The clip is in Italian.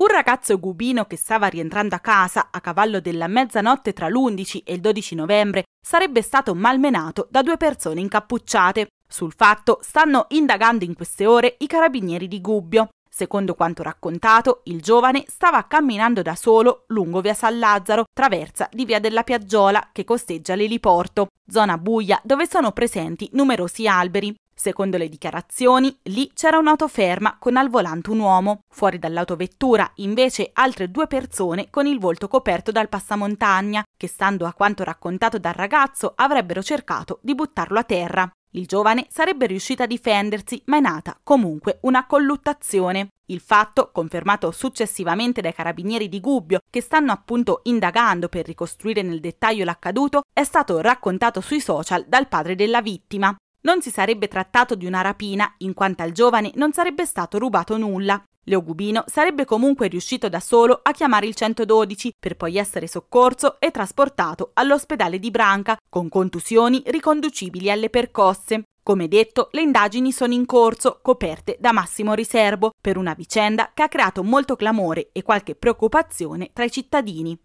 Un ragazzo gubino che stava rientrando a casa a cavallo della mezzanotte tra l'11 e il 12 novembre sarebbe stato malmenato da due persone incappucciate. Sul fatto stanno indagando in queste ore i carabinieri di Gubbio. Secondo quanto raccontato, il giovane stava camminando da solo lungo via San Lazzaro, traversa di via della Piaggiola che costeggia l'eliporto, zona buia dove sono presenti numerosi alberi. Secondo le dichiarazioni, lì c'era un'auto ferma con al volante un uomo. Fuori dall'autovettura, invece, altre due persone con il volto coperto dal passamontagna, che stando a quanto raccontato dal ragazzo avrebbero cercato di buttarlo a terra. Il giovane sarebbe riuscito a difendersi, ma è nata comunque una colluttazione. Il fatto, confermato successivamente dai carabinieri di Gubbio, che stanno appunto indagando per ricostruire nel dettaglio l'accaduto, è stato raccontato sui social dal padre della vittima. Non si sarebbe trattato di una rapina, in quanto al giovane non sarebbe stato rubato nulla. Leogubino sarebbe comunque riuscito da solo a chiamare il 112 per poi essere soccorso e trasportato all'ospedale di Branca con contusioni riconducibili alle percosse. Come detto, le indagini sono in corso, coperte da massimo riservo, per una vicenda che ha creato molto clamore e qualche preoccupazione tra i cittadini.